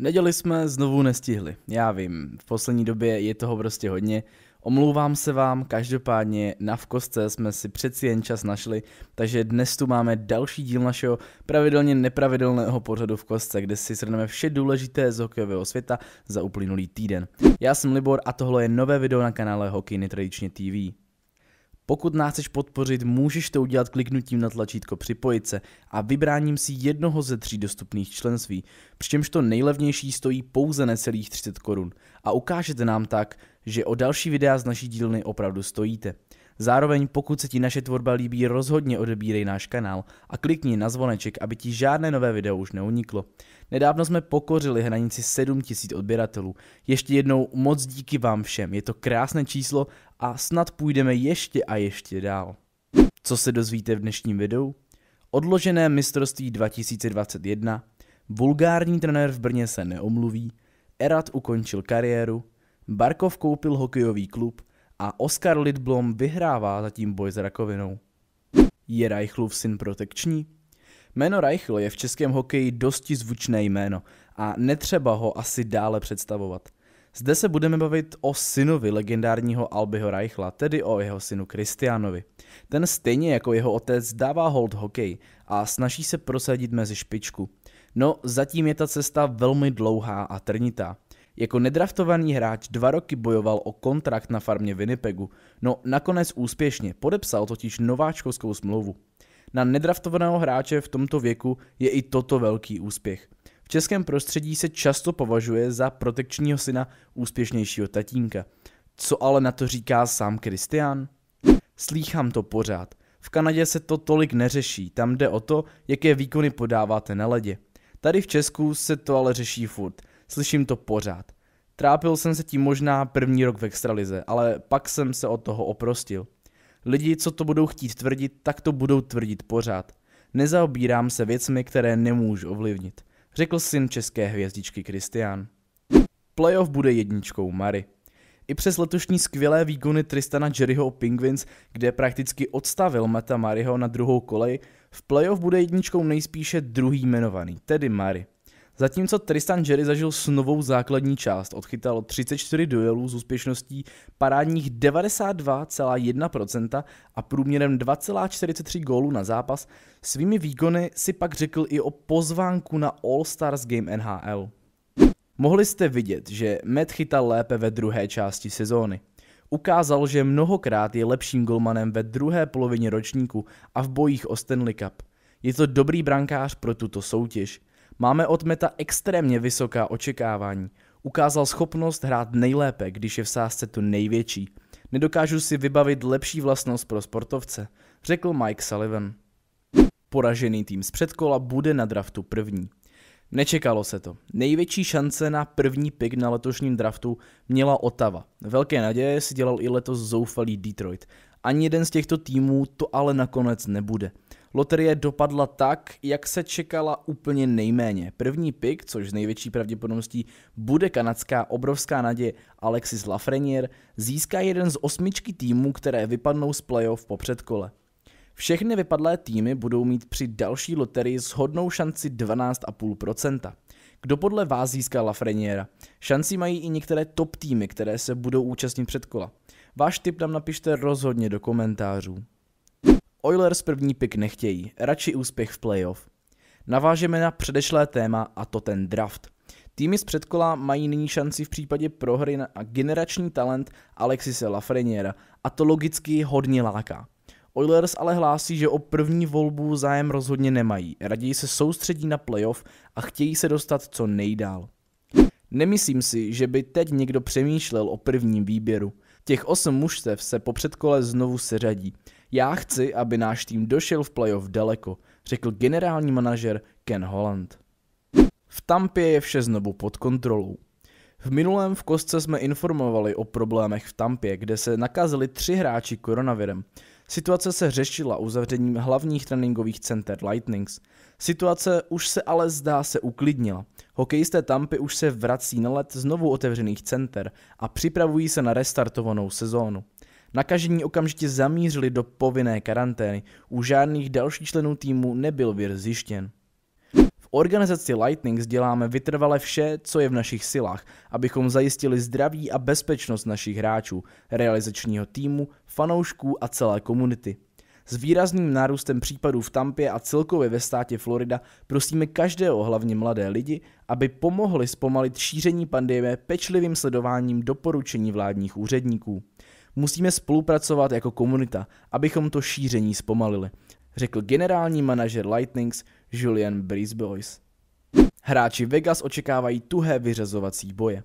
Neděli jsme znovu nestihli, já vím, v poslední době je toho prostě hodně. Omlouvám se vám, každopádně na Vkostce jsme si přeci jen čas našli, takže dnes tu máme další díl našeho pravidelně nepravidelného pořadu v Kostce, kde si shrneme vše důležité z hokejového světa za uplynulý týden. Já jsem Libor a tohle je nové video na kanále Hokej netradičně TV. Pokud nás chceš podpořit, můžeš to udělat kliknutím na tlačítko připojit se a vybráním si jednoho ze tří dostupných členství, přičemž to nejlevnější stojí pouze necelých 30 korun a ukážete nám tak, že o další videa z naší dílny opravdu stojíte. Zároveň pokud se ti naše tvorba líbí, rozhodně odebírej náš kanál a klikni na zvoneček, aby ti žádné nové video už neuniklo. Nedávno jsme pokořili hranici 7000 odběratelů. Ještě jednou moc díky vám všem, je to krásné číslo a snad půjdeme ještě a ještě dál. Co se dozvíte v dnešním videu? Odložené mistrovství 2021, vulgární trenér v Brně se neomluví, Erat ukončil kariéru, Barkov koupil hokejový klub a Oskar Lidblom vyhrává zatím boj s rakovinou. Je Reichlův syn protekční? Jméno Reichl je v českém hokeji dosti zvučné jméno a netřeba ho asi dále představovat. Zde se budeme bavit o synovi legendárního Albiho Reichla, tedy o jeho synu Kristiánovi. Ten stejně jako jeho otec dává hold hokej a snaží se prosadit mezi špičku. No, zatím je ta cesta velmi dlouhá a trnitá. Jako nedraftovaný hráč dva roky bojoval o kontrakt na farmě Winnipegu, no nakonec úspěšně, podepsal totiž nováčkovskou smlouvu. Na nedraftovaného hráče v tomto věku je i toto velký úspěch – českém prostředí se často považuje za protekčního syna úspěšnějšího tatínka. Co ale na to říká sám Kristián? Slýchám to pořád. V Kanadě se to tolik neřeší, tam jde o to, jaké výkony podáváte na ledě. Tady v Česku se to ale řeší furt, slyším to pořád. Trápil jsem se tím možná první rok v extralize, ale pak jsem se od toho oprostil. Lidi, co to budou chtít tvrdit, tak to budou tvrdit pořád. Nezaobírám se věcmi, které nemůžu ovlivnit řekl syn české hvězdičky Kristián. Playoff bude jedničkou Mary. I přes letošní skvělé výkony Tristana Jerryho Penguins, kde prakticky odstavil Mata Mariho na druhou kolej, v playoff bude jedničkou nejspíše druhý jmenovaný, tedy Mary. Zatímco Tristan Jerry zažil s novou základní část, odchytal 34 duelů s úspěšností parádních 92,1% a průměrem 2,43 gólů na zápas, svými výkony si pak řekl i o pozvánku na All Stars Game NHL. Mohli jste vidět, že Matt chytal lépe ve druhé části sezóny. Ukázal, že mnohokrát je lepším golmanem ve druhé polovině ročníku a v bojích o Stanley Cup. Je to dobrý brankář pro tuto soutěž. Máme od Meta extrémně vysoká očekávání. Ukázal schopnost hrát nejlépe, když je v sázce tu největší. Nedokážu si vybavit lepší vlastnost pro sportovce, řekl Mike Sullivan. Poražený tým z předkola bude na draftu první. Nečekalo se to. Největší šance na první pick na letošním draftu měla Otava. Velké naděje si dělal i letos zoufalý Detroit. Ani jeden z těchto týmů to ale nakonec nebude. Loterie dopadla tak, jak se čekala úplně nejméně. První pik, což z největší pravděpodobností bude kanadská obrovská naděje Alexis Lafreniere, získá jeden z osmičky týmů, které vypadnou z playoff po předkole. Všechny vypadlé týmy budou mít při další loterii shodnou šanci 12,5%. Kdo podle vás získá Lafreniera? Šanci mají i některé top týmy, které se budou účastnit předkola. Váš tip nám napište rozhodně do komentářů. Oilers první pik nechtějí, radši úspěch v playoff. Navážeme na předešlé téma a to ten draft. Týmy z předkola mají nyní šanci v případě prohry na generační talent Alexise Lafreniera a to logicky hodně láká. Oilers ale hlásí, že o první volbu zájem rozhodně nemají, raději se soustředí na playoff a chtějí se dostat co nejdál. Nemyslím si, že by teď někdo přemýšlel o prvním výběru. Těch osm mužstev se po předkole znovu seřadí já chci, aby náš tým došel v playoff daleko, řekl generální manažer Ken Holland. V Tampě je vše znovu pod kontrolou. V minulém v kostce jsme informovali o problémech v Tampě, kde se nakazili tři hráči koronavirem. Situace se řešila uzavřením hlavních tréninkových center Lightnings. Situace už se ale zdá se uklidnila. Hokejisté Tampy už se vrací na let znovu otevřených center a připravují se na restartovanou sezónu. Nakažení okamžitě zamířili do povinné karantény, u žádných dalších členů týmu nebyl vir zjištěn. V organizaci Lightning děláme vytrvale vše, co je v našich silách, abychom zajistili zdraví a bezpečnost našich hráčů, realizačního týmu, fanoušků a celé komunity. S výrazným nárůstem případů v Tampě a celkově ve státě Florida prosíme každého, hlavně mladé lidi, aby pomohli zpomalit šíření pandemie pečlivým sledováním doporučení vládních úředníků. Musíme spolupracovat jako komunita, abychom to šíření zpomalili, řekl generální manažer Lightnings Julian Breezeboys. Hráči Vegas očekávají tuhé vyřazovací boje.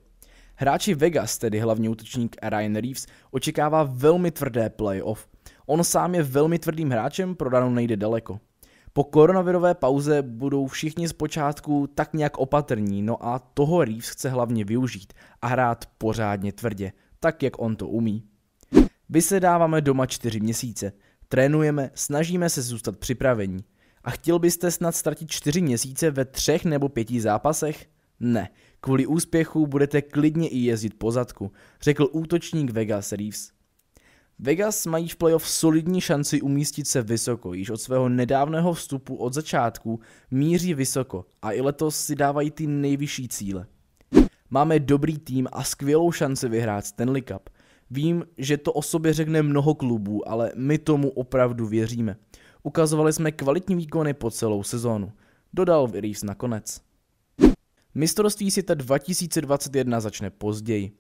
Hráči Vegas, tedy hlavní útočník Ryan Reeves, očekává velmi tvrdé playoff. On sám je velmi tvrdým hráčem, pro danou nejde daleko. Po koronavirové pauze budou všichni zpočátku tak nějak opatrní, no a toho Reeves chce hlavně využít a hrát pořádně tvrdě, tak jak on to umí. Vysedáváme doma čtyři měsíce, trénujeme, snažíme se zůstat připravení. A chtěl byste snad ztratit čtyři měsíce ve třech nebo pěti zápasech? Ne, kvůli úspěchu budete klidně i jezdit po zadku, řekl útočník Vegas Reeves. Vegas mají v playoff solidní šanci umístit se vysoko, již od svého nedávného vstupu od začátku míří vysoko a i letos si dávají ty nejvyšší cíle. Máme dobrý tým a skvělou šanci vyhrát Stanley Cup. Vím, že to o sobě řekne mnoho klubů, ale my tomu opravdu věříme. Ukazovali jsme kvalitní výkony po celou sezónu. Dodal Reeves nakonec. Mistrovství světa 2021 začne později.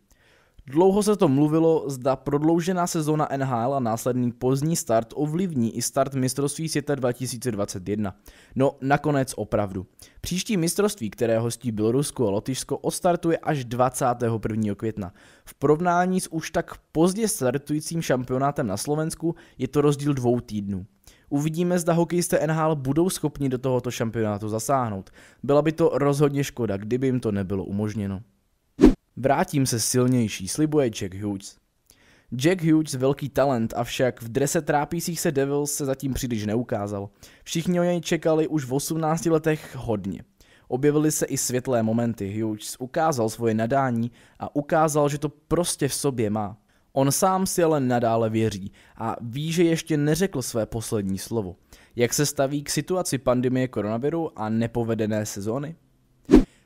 Dlouho se to mluvilo, zda prodloužená sezóna NHL a následný pozdní start ovlivní i start mistrovství světa 2021. No, nakonec opravdu. Příští mistrovství, které hostí Bělorusko a Lotyšsko, odstartuje až 21. května. V porovnání s už tak pozdě startujícím šampionátem na Slovensku je to rozdíl dvou týdnů. Uvidíme, zda hokejisté NHL budou schopni do tohoto šampionátu zasáhnout. Byla by to rozhodně škoda, kdyby jim to nebylo umožněno. Vrátím se silnější, slibuje Jack Hughes. Jack Hughes, velký talent, avšak v drese trápících se Devils se zatím příliš neukázal. Všichni o něj čekali už v 18 letech hodně. Objevily se i světlé momenty, Hughes ukázal svoje nadání a ukázal, že to prostě v sobě má. On sám si ale nadále věří a ví, že ještě neřekl své poslední slovo. Jak se staví k situaci pandemie koronaviru a nepovedené sezóny?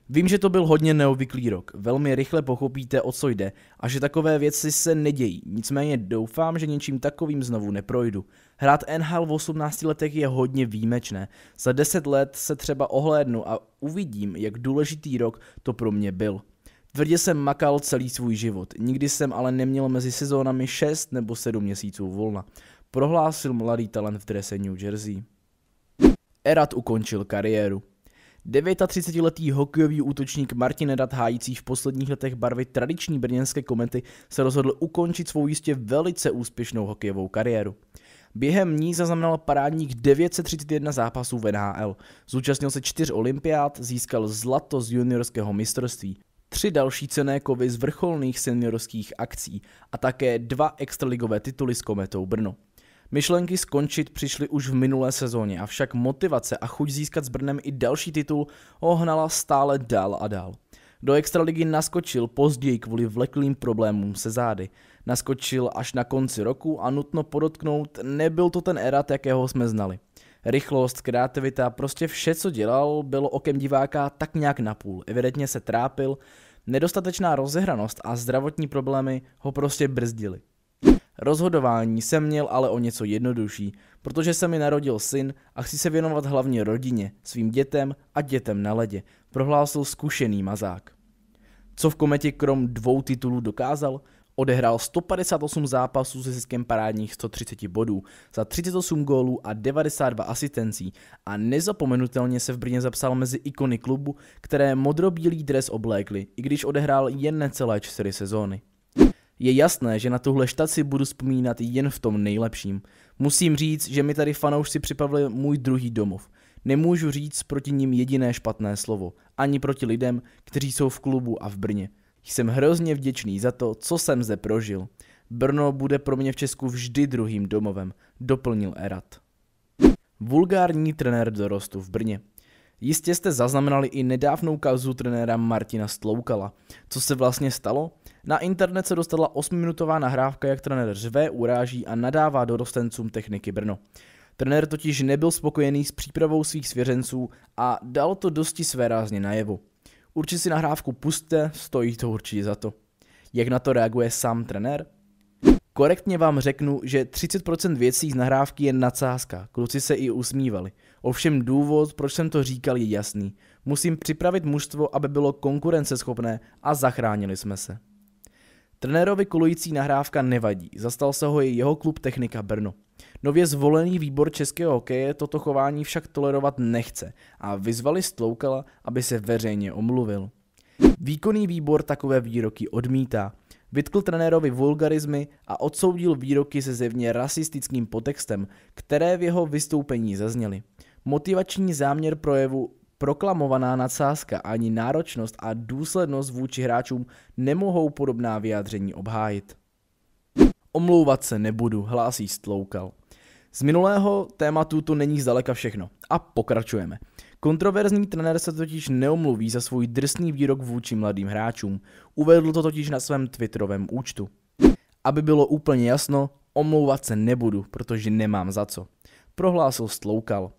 Vím, že to byl hodně neobvyklý rok, velmi rychle pochopíte, o co jde a že takové věci se nedějí, nicméně doufám, že něčím takovým znovu neprojdu. Hrát NHL v 18 letech je hodně výjimečné, za 10 let se třeba ohlédnu a uvidím, jak důležitý rok to pro mě byl. Tvrdě jsem makal celý svůj život, nikdy jsem ale neměl mezi sezónami 6 nebo 7 měsíců volna, prohlásil mladý talent v drese New Jersey. Erat ukončil kariéru. 39-letý hokejový útočník Martin Nedat, hájící v posledních letech barvy tradiční brněnské komety, se rozhodl ukončit svou jistě velice úspěšnou hokejovou kariéru. Během ní zaznamenal parádních 931 zápasů v NHL. Zúčastnil se čtyř olympiád, získal zlato z juniorského mistrovství, tři další cené kovy z vrcholných seniorských akcí a také dva extraligové tituly s kometou Brno. Myšlenky skončit přišly už v minulé sezóně, avšak motivace a chuť získat s Brnem i další titul ho hnala stále dál a dál. Do extraligy naskočil později kvůli vleklým problémům se zády. Naskočil až na konci roku a nutno podotknout, nebyl to ten erat, jakého jsme znali. Rychlost, kreativita, prostě vše, co dělal, bylo okem diváka tak nějak napůl. Evidentně se trápil, nedostatečná rozehranost a zdravotní problémy ho prostě brzdily. Rozhodování jsem měl ale o něco jednodušší, protože se mi narodil syn a chci se věnovat hlavně rodině, svým dětem a dětem na ledě, prohlásil zkušený mazák. Co v kometě krom dvou titulů dokázal? Odehrál 158 zápasů se ziskem parádních 130 bodů, za 38 gólů a 92 asistencí a nezapomenutelně se v Brně zapsal mezi ikony klubu, které modrobílý dres oblékly, i když odehrál jen necelé čtyři sezóny. Je jasné, že na tuhle štaci budu vzpomínat jen v tom nejlepším. Musím říct, že mi tady fanoušci připravili můj druhý domov. Nemůžu říct proti ním jediné špatné slovo, ani proti lidem, kteří jsou v klubu a v Brně. Jsem hrozně vděčný za to, co jsem zde prožil. Brno bude pro mě v Česku vždy druhým domovem, doplnil Erat. Vulgární trenér dorostu v Brně. Jistě jste zaznamenali i nedávnou kauzu trenéra Martina Stloukala. Co se vlastně stalo? Na internet se dostala 8-minutová nahrávka, jak trenér řve, uráží a nadává dorostencům techniky Brno. Trenér totiž nebyl spokojený s přípravou svých svěřenců a dal to dosti své rázně najevu. Určitě si nahrávku puste, stojí to určitě za to. Jak na to reaguje sám trenér? Korektně vám řeknu, že 30% věcí z nahrávky je nadsázka, kluci se i usmívali. Ovšem důvod, proč jsem to říkal, je jasný. Musím připravit mužstvo, aby bylo konkurenceschopné a zachránili jsme se. Trenérovi kolující nahrávka nevadí, zastal se ho i jeho klub Technika Brno. Nově zvolený výbor českého hokeje toto chování však tolerovat nechce a vyzvali Stloukala, aby se veřejně omluvil. Výkonný výbor takové výroky odmítá. Vytkl trenérovi vulgarizmy a odsoudil výroky se zevně rasistickým potextem, které v jeho vystoupení zazněly. Motivační záměr projevu Proklamovaná nadsázka ani náročnost a důslednost vůči hráčům nemohou podobná vyjádření obhájit. Omlouvat se nebudu, hlásí Stloukal. Z minulého tématu to není zdaleka všechno. A pokračujeme. Kontroverzní trenér se totiž neomluví za svůj drsný výrok vůči mladým hráčům. Uvedl to totiž na svém Twitterovém účtu. Aby bylo úplně jasno, omlouvat se nebudu, protože nemám za co. Prohlásil Stloukal.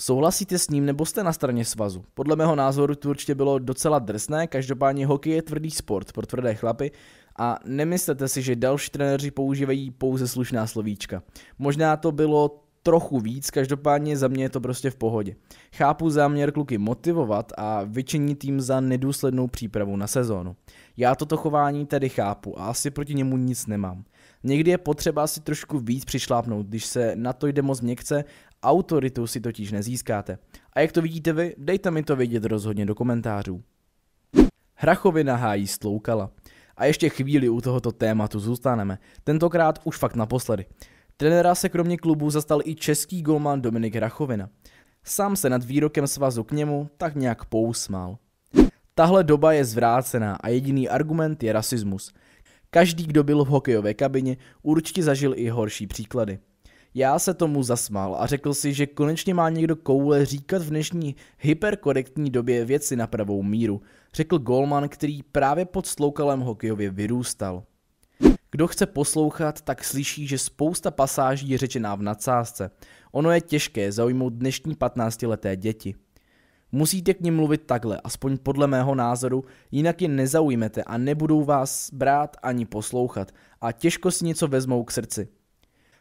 Souhlasíte s ním nebo jste na straně svazu? Podle mého názoru to určitě bylo docela drsné, každopádně hokej je tvrdý sport pro tvrdé chlapy a nemyslete si, že další trenéři používají pouze slušná slovíčka. Možná to bylo trochu víc, každopádně za mě je to prostě v pohodě. Chápu záměr kluky motivovat a vyčinit tým za nedůslednou přípravu na sezónu. Já toto chování tedy chápu a asi proti němu nic nemám. Někdy je potřeba si trošku víc přišlápnout, když se na to jde moc měkce Autoritu si totiž nezískáte. A jak to vidíte vy, dejte mi to vědět rozhodně do komentářů. Hrachovina hájí stloukala. A ještě chvíli u tohoto tématu zůstaneme, tentokrát už fakt naposledy. Trenera se kromě klubu zastal i český golman Dominik Hrachovina. Sám se nad výrokem svazu k němu tak nějak pousmál. Tahle doba je zvrácená a jediný argument je rasismus. Každý, kdo byl v hokejové kabině, určitě zažil i horší příklady. Já se tomu zasmál a řekl si, že konečně má někdo koule říkat v dnešní hyperkorektní době věci na pravou míru, řekl Golman, který právě pod sloukalem hokejově vyrůstal. Kdo chce poslouchat, tak slyší, že spousta pasáží je řečená v nadsázce. Ono je těžké zaujmout dnešní 15-leté děti. Musíte k ním mluvit takhle, aspoň podle mého názoru, jinak je nezaujmete a nebudou vás brát ani poslouchat a těžko si něco vezmou k srdci.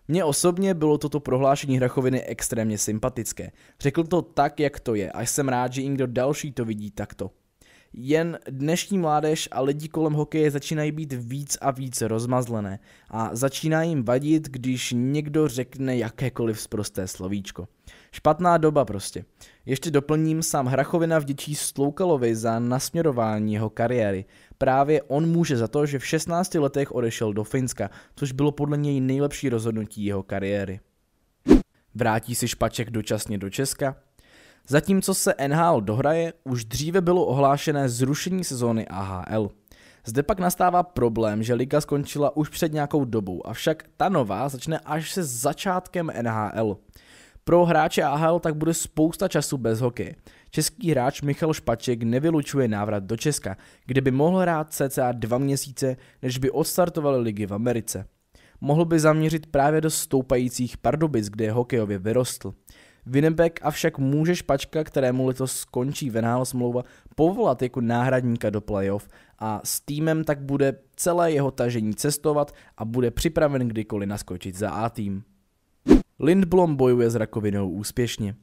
Mně osobně bylo toto prohlášení Hrachoviny extrémně sympatické. Řekl to tak, jak to je a jsem rád, že i někdo další to vidí takto. Jen dnešní mládež a lidi kolem hokeje začínají být víc a víc rozmazlené a začíná jim vadit, když někdo řekne jakékoliv sprosté slovíčko. Špatná doba prostě. Ještě doplním, sám Hrachovina vděčí Sloukalovi za nasměrování jeho kariéry. Právě on může za to, že v 16 letech odešel do Finska, což bylo podle něj nejlepší rozhodnutí jeho kariéry. Vrátí si Špaček dočasně do Česka? Zatímco se NHL dohraje, už dříve bylo ohlášené zrušení sezóny AHL. Zde pak nastává problém, že liga skončila už před nějakou dobou, avšak ta nová začne až se začátkem NHL. Pro hráče AHL tak bude spousta času bez hokeje. Český hráč Michal Špaček nevylučuje návrat do Česka, kde by mohl hrát cca dva měsíce, než by odstartoval ligy v Americe. Mohl by zaměřit právě do stoupajících Pardubic, kde je hokejově vyrostl. Winnebeck avšak může Špačka, kterému letos skončí venál smlouva, povolat jako náhradníka do playoff a s týmem tak bude celé jeho tažení cestovat a bude připraven kdykoliv naskočit za A tým. Lindblom bojuje s rakovinou úspěšně.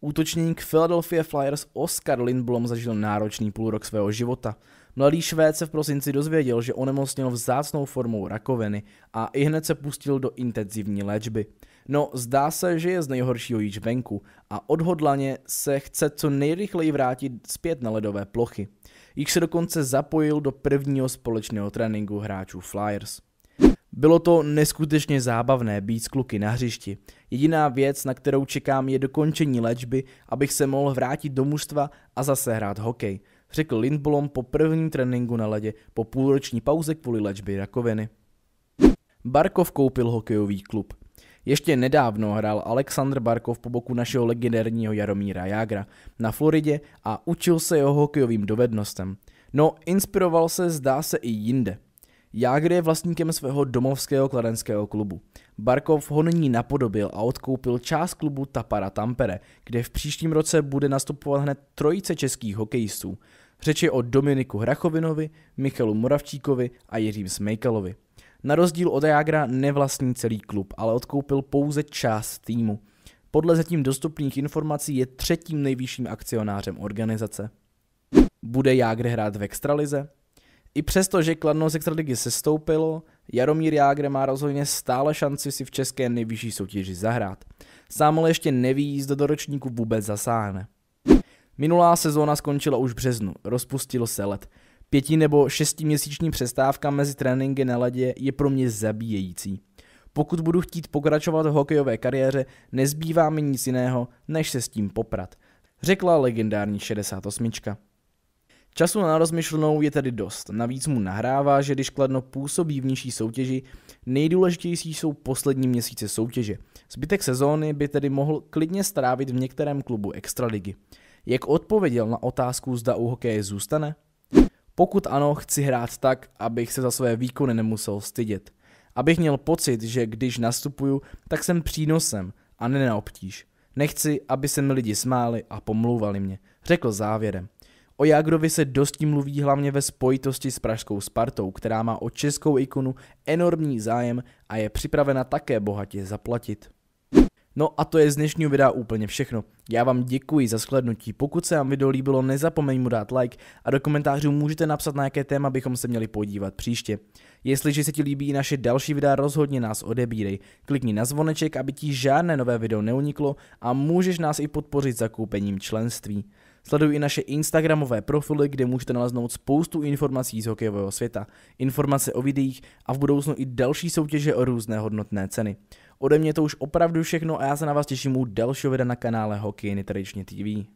Útočník Philadelphia Flyers Oscar Lindblom zažil náročný půlrok svého života. Mladý Švéd se v prosinci dozvěděl, že onemocnil vzácnou formou rakoviny a i hned se pustil do intenzivní léčby. No, zdá se, že je z nejhoršího již venku a odhodlaně se chce co nejrychleji vrátit zpět na ledové plochy. Již se dokonce zapojil do prvního společného tréninku hráčů Flyers. Bylo to neskutečně zábavné být s kluky na hřišti. Jediná věc, na kterou čekám, je dokončení léčby, abych se mohl vrátit do mužstva a zase hrát hokej, řekl Lindblom po prvním tréninku na ledě po půlroční pauze kvůli léčbě rakoviny. Barkov koupil hokejový klub. Ještě nedávno hrál Alexandr Barkov po boku našeho legendárního Jaromíra Jágra na Floridě a učil se jeho hokejovým dovednostem. No, inspiroval se zdá se i jinde. Jágr je vlastníkem svého domovského kladenského klubu. Barkov ho nyní napodobil a odkoupil část klubu Tapara Tampere, kde v příštím roce bude nastupovat hned trojice českých hokejistů. řeči o Dominiku Hrachovinovi, Michalu Moravčíkovi a Jiřím Smejkalovi. Na rozdíl od Jágra nevlastní celý klub, ale odkoupil pouze část týmu. Podle zatím dostupných informací je třetím nejvyšším akcionářem organizace. Bude Jágr hrát v extralize? I přesto, že Kladno z extraligy stoupilo, Jaromír Jágr má rozhodně stále šanci si v české nejvyšší soutěži zahrát. Sám ale ještě neví, zda do ročníku vůbec zasáhne. Minulá sezóna skončila už v březnu, rozpustil se let. Pěti nebo šestiměsíční přestávka mezi tréninky na ledě je pro mě zabíjející. Pokud budu chtít pokračovat v hokejové kariéře, nezbývá mi nic jiného, než se s tím poprat, řekla legendární 68. Času na rozmyšlenou je tedy dost, navíc mu nahrává, že když Kladno působí v nižší soutěži, nejdůležitější jsou poslední měsíce soutěže. Zbytek sezóny by tedy mohl klidně strávit v některém klubu extraligy. Jak odpověděl na otázku, zda u hokeje zůstane? Pokud ano, chci hrát tak, abych se za své výkony nemusel stydět. Abych měl pocit, že když nastupuju, tak jsem přínosem a ne na obtíž. Nechci, aby se mi lidi smáli a pomlouvali mě, řekl závěrem. O Jagrovi se dosti mluví hlavně ve spojitosti s pražskou Spartou, která má o českou ikonu enormní zájem a je připravena také bohatě zaplatit. No a to je z dnešního videa úplně všechno. Já vám děkuji za shlednutí, pokud se vám video líbilo, nezapomeň mu dát like a do komentářů můžete napsat na jaké téma bychom se měli podívat příště. Jestliže se ti líbí naše další videa, rozhodně nás odebírej. Klikni na zvoneček, aby ti žádné nové video neuniklo a můžeš nás i podpořit zakoupením členství. Sleduj i naše Instagramové profily, kde můžete naleznout spoustu informací z hokejového světa, informace o videích a v budoucnu i další soutěže o různé hodnotné ceny. Ode mě to už opravdu všechno a já se na vás těším u dalšího videa na kanále Hokej Nitradičně TV.